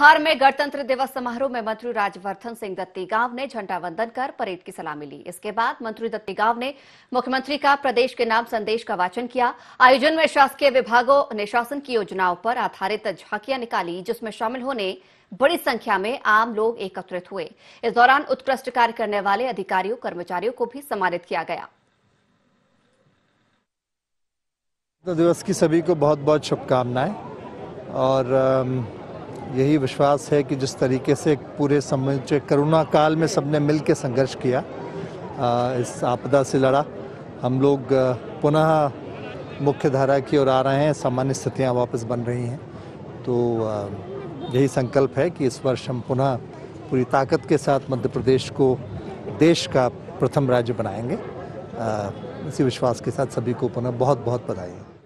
बिहार में गणतंत्र दिवस समारोह में मंत्री राज्यवर्धन सिंह दत्तीगांव ने झंडा वंदन कर परेड की सलामी ली इसके बाद मंत्री दत्तीगांव ने मुख्यमंत्री का प्रदेश के नाम संदेश का वाचन किया आयोजन में शासकीय विभागों ने शासन की योजनाओं पर आधारित झांकियां निकाली जिसमें शामिल होने बड़ी संख्या में आम लोग एकत्रित हुए इस दौरान उत्कृष्ट कार्य करने वाले अधिकारियों कर्मचारियों को भी सम्मानित किया गया दिवस की सभी को बहुत बहुत शुभकामनाएं और यही विश्वास है कि जिस तरीके से पूरे समुचे करोना काल में सबने मिल के संघर्ष किया इस आपदा से लड़ा हम लोग पुनः मुख्य धारा की ओर आ रहे हैं सामान्य स्थितियाँ वापस बन रही हैं तो यही संकल्प है कि इस वर्ष हम पुनः पूरी ताकत के साथ मध्य प्रदेश को देश का प्रथम राज्य बनाएंगे इसी विश्वास के साथ सभी को पुनः बहुत बहुत बधाई